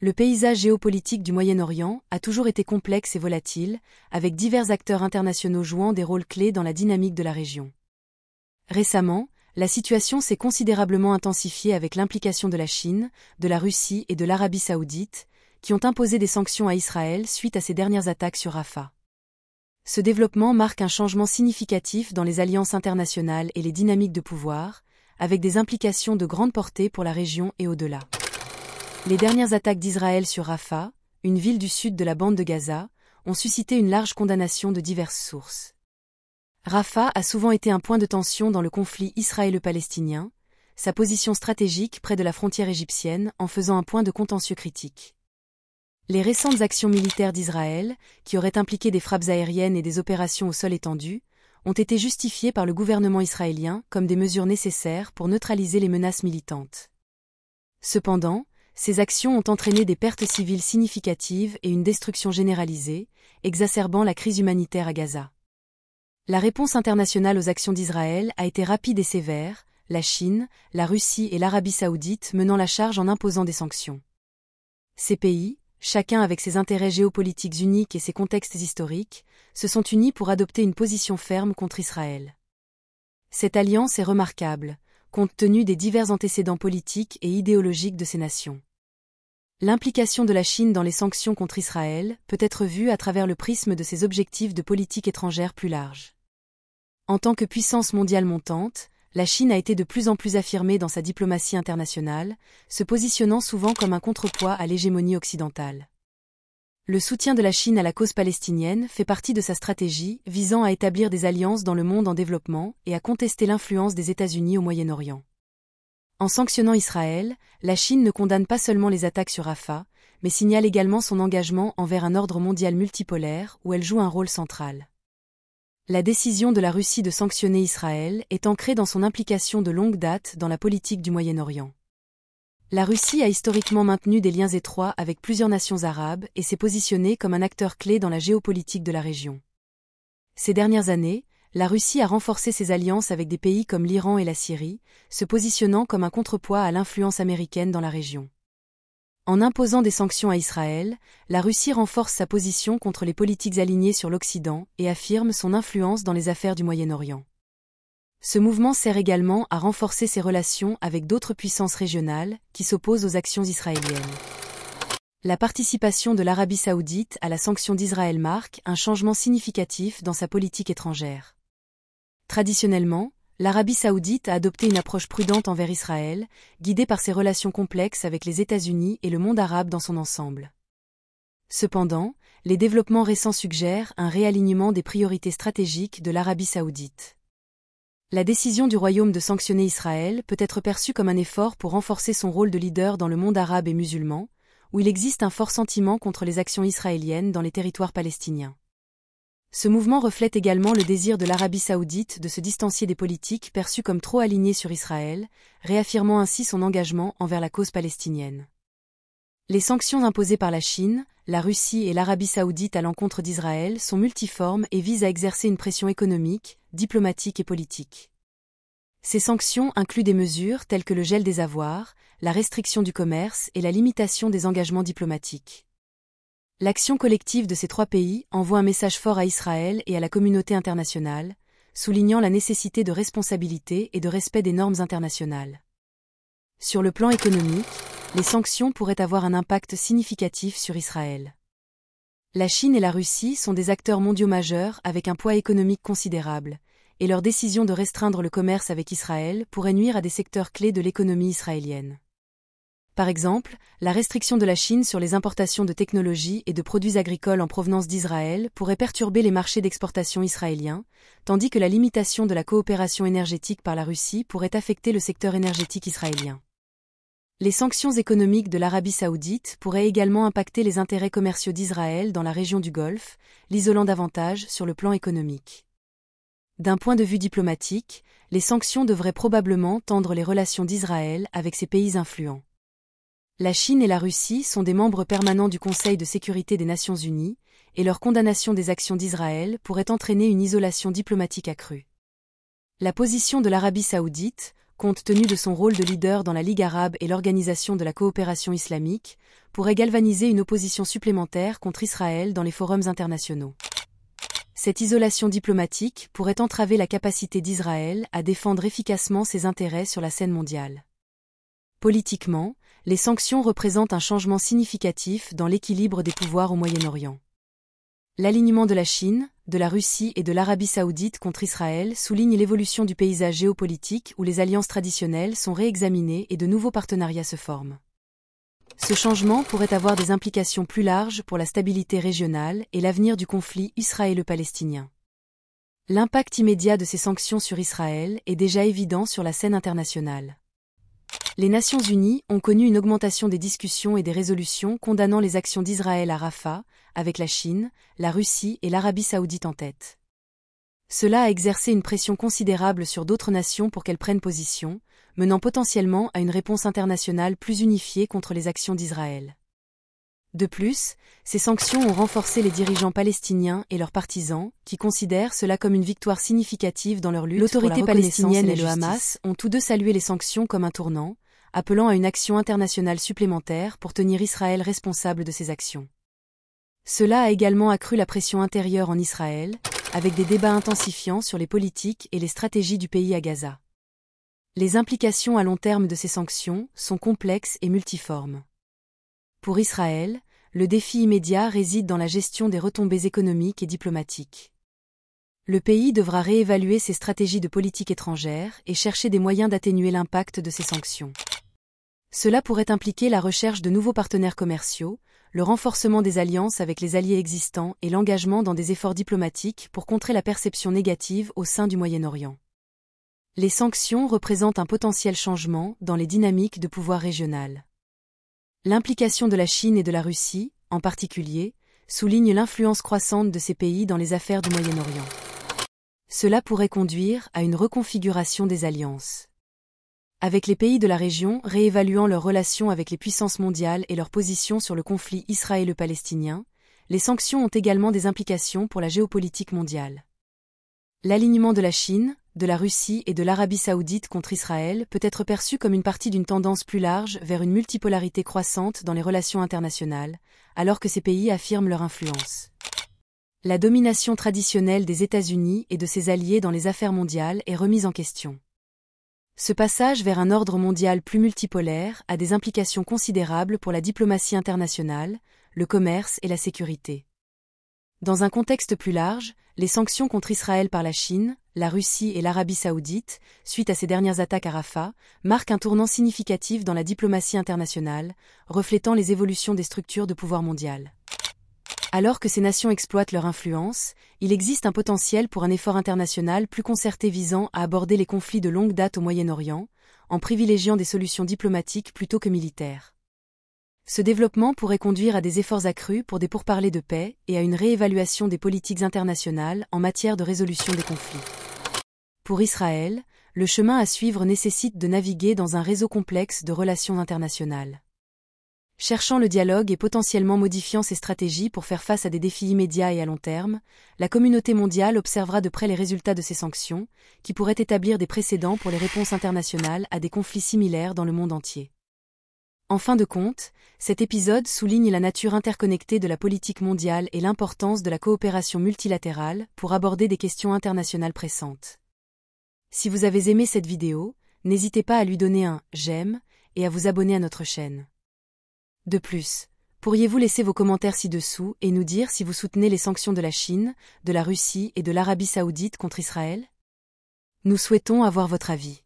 Le paysage géopolitique du Moyen-Orient a toujours été complexe et volatile, avec divers acteurs internationaux jouant des rôles clés dans la dynamique de la région. Récemment, la situation s'est considérablement intensifiée avec l'implication de la Chine, de la Russie et de l'Arabie saoudite, qui ont imposé des sanctions à Israël suite à ses dernières attaques sur Rafah. Ce développement marque un changement significatif dans les alliances internationales et les dynamiques de pouvoir, avec des implications de grande portée pour la région et au-delà. Les dernières attaques d'Israël sur Rafah, une ville du sud de la bande de Gaza, ont suscité une large condamnation de diverses sources. Rafah a souvent été un point de tension dans le conflit israélo-palestinien, sa position stratégique près de la frontière égyptienne en faisant un point de contentieux critique. Les récentes actions militaires d'Israël, qui auraient impliqué des frappes aériennes et des opérations au sol étendu, ont été justifiées par le gouvernement israélien comme des mesures nécessaires pour neutraliser les menaces militantes. Cependant, ces actions ont entraîné des pertes civiles significatives et une destruction généralisée, exacerbant la crise humanitaire à Gaza. La réponse internationale aux actions d'Israël a été rapide et sévère, la Chine, la Russie et l'Arabie saoudite menant la charge en imposant des sanctions. Ces pays, chacun avec ses intérêts géopolitiques uniques et ses contextes historiques, se sont unis pour adopter une position ferme contre Israël. Cette alliance est remarquable, compte tenu des divers antécédents politiques et idéologiques de ces nations. L'implication de la Chine dans les sanctions contre Israël peut être vue à travers le prisme de ses objectifs de politique étrangère plus larges. En tant que puissance mondiale montante, la Chine a été de plus en plus affirmée dans sa diplomatie internationale, se positionnant souvent comme un contrepoids à l'hégémonie occidentale. Le soutien de la Chine à la cause palestinienne fait partie de sa stratégie visant à établir des alliances dans le monde en développement et à contester l'influence des États-Unis au Moyen-Orient. En sanctionnant Israël, la Chine ne condamne pas seulement les attaques sur Rafah, mais signale également son engagement envers un ordre mondial multipolaire où elle joue un rôle central. La décision de la Russie de sanctionner Israël est ancrée dans son implication de longue date dans la politique du Moyen-Orient. La Russie a historiquement maintenu des liens étroits avec plusieurs nations arabes et s'est positionnée comme un acteur clé dans la géopolitique de la région. Ces dernières années, la Russie a renforcé ses alliances avec des pays comme l'Iran et la Syrie, se positionnant comme un contrepoids à l'influence américaine dans la région. En imposant des sanctions à Israël, la Russie renforce sa position contre les politiques alignées sur l'Occident et affirme son influence dans les affaires du Moyen-Orient. Ce mouvement sert également à renforcer ses relations avec d'autres puissances régionales qui s'opposent aux actions israéliennes. La participation de l'Arabie saoudite à la sanction d'Israël marque un changement significatif dans sa politique étrangère. Traditionnellement, l'Arabie saoudite a adopté une approche prudente envers Israël, guidée par ses relations complexes avec les États-Unis et le monde arabe dans son ensemble. Cependant, les développements récents suggèrent un réalignement des priorités stratégiques de l'Arabie saoudite. La décision du Royaume de sanctionner Israël peut être perçue comme un effort pour renforcer son rôle de leader dans le monde arabe et musulman, où il existe un fort sentiment contre les actions israéliennes dans les territoires palestiniens. Ce mouvement reflète également le désir de l'Arabie saoudite de se distancier des politiques perçues comme trop alignées sur Israël, réaffirmant ainsi son engagement envers la cause palestinienne. Les sanctions imposées par la Chine, la Russie et l'Arabie saoudite à l'encontre d'Israël sont multiformes et visent à exercer une pression économique, diplomatique et politique. Ces sanctions incluent des mesures telles que le gel des avoirs, la restriction du commerce et la limitation des engagements diplomatiques. L'action collective de ces trois pays envoie un message fort à Israël et à la communauté internationale, soulignant la nécessité de responsabilité et de respect des normes internationales. Sur le plan économique, les sanctions pourraient avoir un impact significatif sur Israël. La Chine et la Russie sont des acteurs mondiaux majeurs avec un poids économique considérable, et leur décision de restreindre le commerce avec Israël pourrait nuire à des secteurs clés de l'économie israélienne. Par exemple, la restriction de la Chine sur les importations de technologies et de produits agricoles en provenance d'Israël pourrait perturber les marchés d'exportation israéliens, tandis que la limitation de la coopération énergétique par la Russie pourrait affecter le secteur énergétique israélien. Les sanctions économiques de l'Arabie saoudite pourraient également impacter les intérêts commerciaux d'Israël dans la région du Golfe, l'isolant davantage sur le plan économique. D'un point de vue diplomatique, les sanctions devraient probablement tendre les relations d'Israël avec ses pays influents. La Chine et la Russie sont des membres permanents du Conseil de sécurité des Nations Unies, et leur condamnation des actions d'Israël pourrait entraîner une isolation diplomatique accrue. La position de l'Arabie saoudite, compte tenu de son rôle de leader dans la Ligue arabe et l'Organisation de la coopération islamique, pourrait galvaniser une opposition supplémentaire contre Israël dans les forums internationaux. Cette isolation diplomatique pourrait entraver la capacité d'Israël à défendre efficacement ses intérêts sur la scène mondiale. Politiquement, les sanctions représentent un changement significatif dans l'équilibre des pouvoirs au Moyen-Orient. L'alignement de la Chine, de la Russie et de l'Arabie saoudite contre Israël souligne l'évolution du paysage géopolitique où les alliances traditionnelles sont réexaminées et de nouveaux partenariats se forment. Ce changement pourrait avoir des implications plus larges pour la stabilité régionale et l'avenir du conflit israélo-palestinien. L'impact immédiat de ces sanctions sur Israël est déjà évident sur la scène internationale les Nations Unies ont connu une augmentation des discussions et des résolutions condamnant les actions d'Israël à Rafah, avec la Chine, la Russie et l'Arabie saoudite en tête. Cela a exercé une pression considérable sur d'autres nations pour qu'elles prennent position, menant potentiellement à une réponse internationale plus unifiée contre les actions d'Israël. De plus, ces sanctions ont renforcé les dirigeants palestiniens et leurs partisans, qui considèrent cela comme une victoire significative dans leur lutte. L'autorité palestinienne et, et le Hamas ont tous deux salué les sanctions comme un tournant, appelant à une action internationale supplémentaire pour tenir Israël responsable de ses actions. Cela a également accru la pression intérieure en Israël, avec des débats intensifiants sur les politiques et les stratégies du pays à Gaza. Les implications à long terme de ces sanctions sont complexes et multiformes. Pour Israël, le défi immédiat réside dans la gestion des retombées économiques et diplomatiques le pays devra réévaluer ses stratégies de politique étrangère et chercher des moyens d'atténuer l'impact de ces sanctions. Cela pourrait impliquer la recherche de nouveaux partenaires commerciaux, le renforcement des alliances avec les alliés existants et l'engagement dans des efforts diplomatiques pour contrer la perception négative au sein du Moyen-Orient. Les sanctions représentent un potentiel changement dans les dynamiques de pouvoir régional. L'implication de la Chine et de la Russie, en particulier, souligne l'influence croissante de ces pays dans les affaires du Moyen-Orient. Cela pourrait conduire à une reconfiguration des alliances. Avec les pays de la région réévaluant leurs relations avec les puissances mondiales et leur position sur le conflit israélo-palestinien, les sanctions ont également des implications pour la géopolitique mondiale. L'alignement de la Chine, de la Russie et de l'Arabie saoudite contre Israël peut être perçu comme une partie d'une tendance plus large vers une multipolarité croissante dans les relations internationales, alors que ces pays affirment leur influence la domination traditionnelle des États-Unis et de ses alliés dans les affaires mondiales est remise en question. Ce passage vers un ordre mondial plus multipolaire a des implications considérables pour la diplomatie internationale, le commerce et la sécurité. Dans un contexte plus large, les sanctions contre Israël par la Chine, la Russie et l'Arabie saoudite, suite à ces dernières attaques à Rafah, marquent un tournant significatif dans la diplomatie internationale, reflétant les évolutions des structures de pouvoir mondial. Alors que ces nations exploitent leur influence, il existe un potentiel pour un effort international plus concerté visant à aborder les conflits de longue date au Moyen-Orient, en privilégiant des solutions diplomatiques plutôt que militaires. Ce développement pourrait conduire à des efforts accrus pour des pourparlers de paix et à une réévaluation des politiques internationales en matière de résolution des conflits. Pour Israël, le chemin à suivre nécessite de naviguer dans un réseau complexe de relations internationales. Cherchant le dialogue et potentiellement modifiant ses stratégies pour faire face à des défis immédiats et à long terme, la communauté mondiale observera de près les résultats de ces sanctions, qui pourraient établir des précédents pour les réponses internationales à des conflits similaires dans le monde entier. En fin de compte, cet épisode souligne la nature interconnectée de la politique mondiale et l'importance de la coopération multilatérale pour aborder des questions internationales pressantes. Si vous avez aimé cette vidéo, n'hésitez pas à lui donner un j'aime et à vous abonner à notre chaîne. De plus, pourriez-vous laisser vos commentaires ci-dessous et nous dire si vous soutenez les sanctions de la Chine, de la Russie et de l'Arabie saoudite contre Israël Nous souhaitons avoir votre avis.